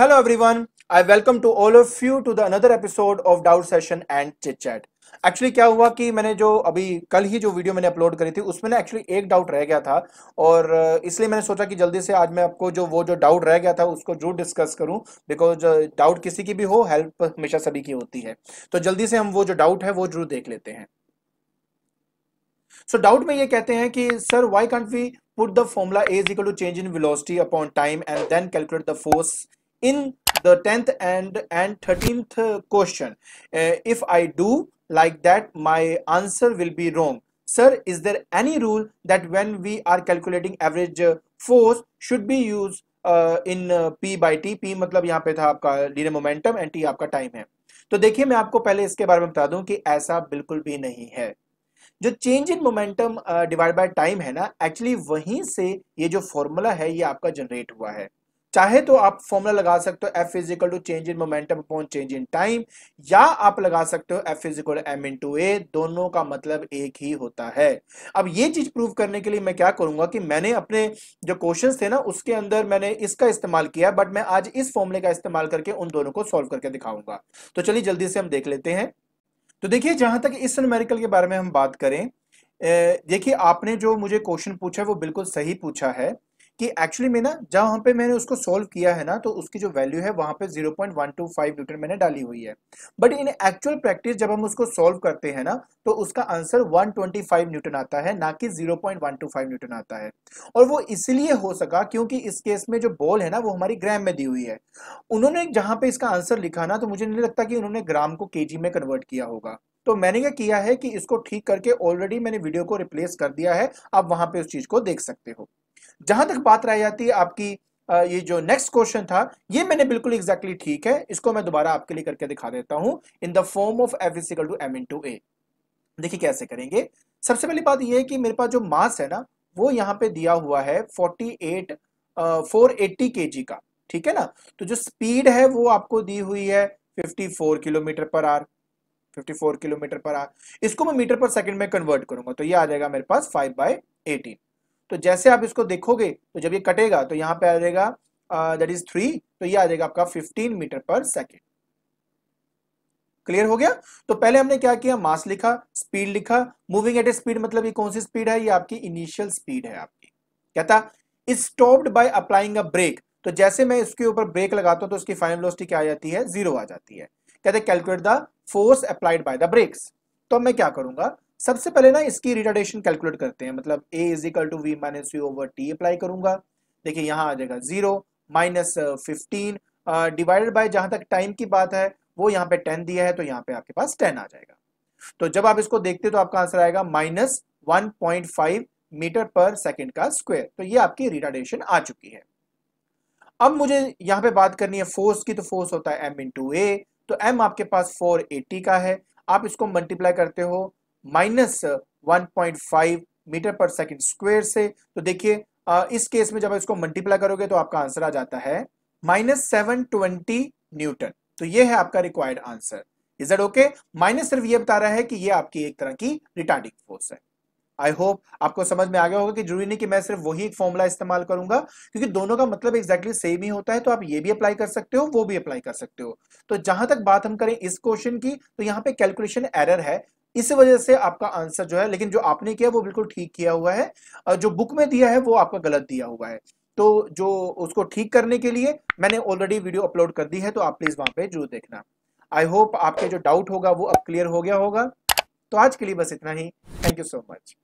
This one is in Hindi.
Hello everyone. I welcome to all of you to the another episode of Doubt Session and Chit Chat. Actually क्या हुआ कि मैंने जो अभी कल ही जो वीडियो मैंने अपलोड करी थी उसमें ना एक्चुअली एक डाउट रह गया था और इसलिए मैंने सोचा कि जल्दी से आज मैं आपको जो वो जो डाउट रह गया था उसको जरूर डिस्कस करूं बिकॉज डाउट किसी की भी हो हेल्प हमेशा सभी की होती है तो जल्दी से हम वो जो डाउट है वो जरूर देख लेते हैं सो so, डाउट में ये कहते हैं कि sir why can't we put the formula a is equal to change in velocity upon time and then calculate the force in the 10th and and 13th question uh, if i do like that my answer will be wrong sir is there any rule that when we are calculating average force should be used uh, in p by t p matlab yahan pe tha aapka linear momentum and t aapka time है तो देखिए मैं आपको पहले इसके बारे में बता दूं कि ऐसा बिल्कुल भी नहीं है जो change in momentum divide by time है ना एक्चुअली वहीं से ये जो फॉर्मूला है ये आपका जनरेट हुआ है चाहे तो आप फॉर्मूला लगा सकते हो F is equal to change in momentum upon change in time या आप लगा सकते हो F is equal M into A दोनों का मतलब एक ही होता है अब ये चीज प्रूव करने के लिए मैं क्या करूंगा कि मैंने अपने जो क्वेश्चन थे ना उसके अंदर मैंने इसका इस्तेमाल किया बट मैं आज इस फॉर्मूले का इस्तेमाल करके उन दोनों को सॉल्व करके दिखाऊंगा तो चलिए जल्दी से हम देख लेते हैं तो देखिए जहां तक इस न्यूमेरिकल के बारे में हम बात करें देखिए आपने जो मुझे क्वेश्चन पूछा है वो बिल्कुल सही पूछा है कि एक्चुअली में ना जहाँ पे मैंने उसको सॉल्व किया है ना तो उसकी जो वैल्यू है वहाँ पे 0.125 न्यूटन मैंने डाली हुई है बट इन एक्चुअल प्रैक्टिस जब हम उसको सॉल्व करते हैं ना तो उसका आंसर 125 न्यूटन आता है ना कि 0.125 न्यूटन आता है और वो इसलिए हो सका क्योंकि इस केस में जो बॉल है ना वो हमारी ग्राम में दी हुई है उन्होंने जहाँ पे इसका आंसर लिखा ना तो मुझे नहीं लगता कि उन्होंने ग्राम को के में कन्वर्ट किया होगा तो मैंने क्या किया है कि इसको ठीक करके ऑलरेडी मैंने वीडियो को रिप्लेस कर दिया है आप वहां पे उस चीज को देख सकते हो जहां तक बात रह जाती है आपकी ये जो नेक्स्ट क्वेश्चन था ये मैंने बिल्कुल एग्जैक्टली exactly ठीक है इसको मैं दोबारा आपके लिए करके दिखा देता हूं in the form of F is equal to M into A देखिए कैसे करेंगे सबसे पहली बात यह है कि मेरे पास जो मास है ना वो यहाँ पे दिया हुआ है 48 फोर एट्टी के जी का ठीक है ना तो जो स्पीड है वो आपको दी हुई है 54 किलोमीटर पर आर 54 किलोमीटर पर आर इसको मैं मीटर पर सेकंड में कन्वर्ट करूंगा तो ये आ जाएगा मेरे पास 5 बाई एटीन तो जैसे आप इसको देखोगे तो जब ये कटेगा तो यहाँ पे आ जाएगा दैट इज थ्री तो ये आ जाएगा आपका fifteen meter per second clear हो गया तो पहले हमने क्या किया मास लिखा स्पीड लिखा मूविंग एट ए स्पीड मतलब ये कौन सी स्पीड है ये आपकी इनिशियल स्पीड है आपकी कहता is stopped by applying a brake तो जैसे मैं इसके ऊपर ब्रेक लगाता हूं तो उसकी फाइनल वेलोसिटी क्या आ जाती है जीरो आ जाती है कहते calculate the force applied by the brakes तो मैं क्या करूंगा सबसे पहले ना इसकी रिटर्डेशन कैलकुलेट करते हैं मतलब A is equal to V minus U over T apply करूंगा देखिए यहाँ आ जाएगा zero minus fifteen divided by जहां तक टाइम की बात है वो यहाँ पे टेन दिया है तो यहाँ पे आपके पास टेन आ जाएगा तो जब आप इसको देखते तो आपका आंसर आएगा minus one point five meter per second का स्क्वेयर तो ये आपकी रिटर्डेशन आ चुकी है अब मुझे यहाँ पे बात करनी है फोर्स की तो फोर्स होता है एम इंटू ए तो एम आपके पास फोर एटी का है आप इसको मल्टीप्लाई करते हो minus one meter per second square से तो देखिए इस केस में जब इसको मल्टीप्लाई करोगे तो आपका आंसर आ जाता है माइनस सेवन ट्वेंटी न्यूटन तो ये है आपका required answer is that okay minus सिर्फ ये बता रहा है कि ये आपकी एक तरह की रिटार्डिंग फोर्स है आई होप आपको समझ में आ गया होगा कि जरूरी नहीं कि मैं सिर्फ वही एक फॉर्मूला इस्तेमाल करूंगा क्योंकि दोनों का मतलब एक्जैक्टली exactly सेम ही होता है तो आप ये भी अप्लाई कर सकते हो वो भी अप्लाई कर सकते हो तो जहां तक बात हम करें इस क्वेश्चन की तो यहाँ पे कैलकुलेशन एरर है इस वजह से आपका आंसर जो है लेकिन जो आपने किया वो बिल्कुल ठीक किया हुआ है और जो बुक में दिया है वो आपका गलत दिया हुआ है तो जो उसको ठीक करने के लिए मैंने ऑलरेडी वीडियो अपलोड कर दी है तो आप प्लीज वहां पे जरूर देखना आई होप आपके जो डाउट होगा वो अब क्लियर हो गया होगा तो आज के लिए बस इतना ही थैंक यू सो मच